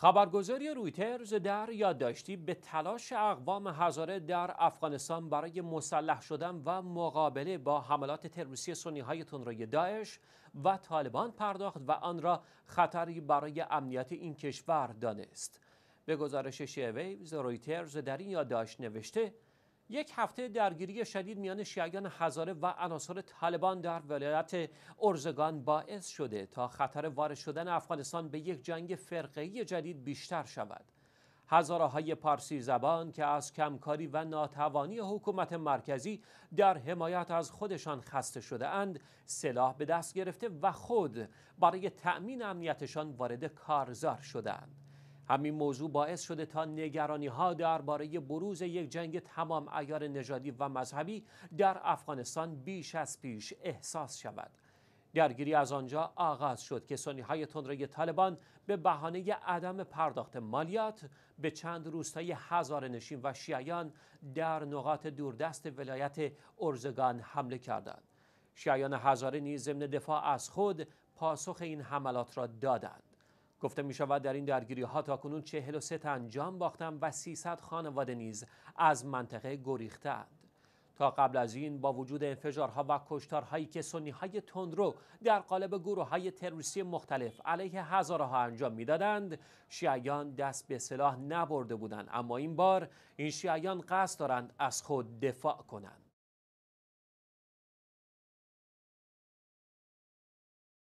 خبرگزاری رویترز در یادداشتی به تلاش اقوام هزاره در افغانستان برای مسلح شدن و مقابله با حملات تروریستی سنی های تندروی داعش و طالبان پرداخت و آن را خطری برای امنیت این کشور دانست. به گزارش شیویز رویترز در این یادداشت نوشته یک هفته درگیری شدید میان شیعیان هزاره و عناصر طالبان در ولایت ارزگان باعث شده تا خطر وارد شدن افغانستان به یک جنگ فرقه‌ای جدید بیشتر شود. هزاره های پارسی زبان که از کمکاری و ناتوانی حکومت مرکزی در حمایت از خودشان خسته شده اند سلاح به دست گرفته و خود برای تأمین امنیتشان وارد کارزار اند. همین موضوع باعث شده تا نگرانی ها درباره بروز یک جنگ تمام ایار نژادی و مذهبی در افغانستان بیش از پیش احساس شود. درگیری از آنجا آغاز شد که سنی های تندره طالبان به بهانه عدم پرداخت مالیات به چند روستای هزار نشین و شیعیان در نقاط دوردست ولایت ارزگان حمله کردند. شیعیان هزاره نیز ضمن دفاع از خود پاسخ این حملات را دادند. گفته می شود در این درگیری ها تا کنون 43 تن جان باختند و 300 خانواده نیز از منطقه گریختند تا قبل از این با وجود انفجارها و کشتارهایی که سنی های تندرو در قالب گروه های تروریستی مختلف علیه هزارها انجام میدادند شیعیان دست به سلاح نبرده بودند اما این بار این شیعیان قصد دارند از خود دفاع کنند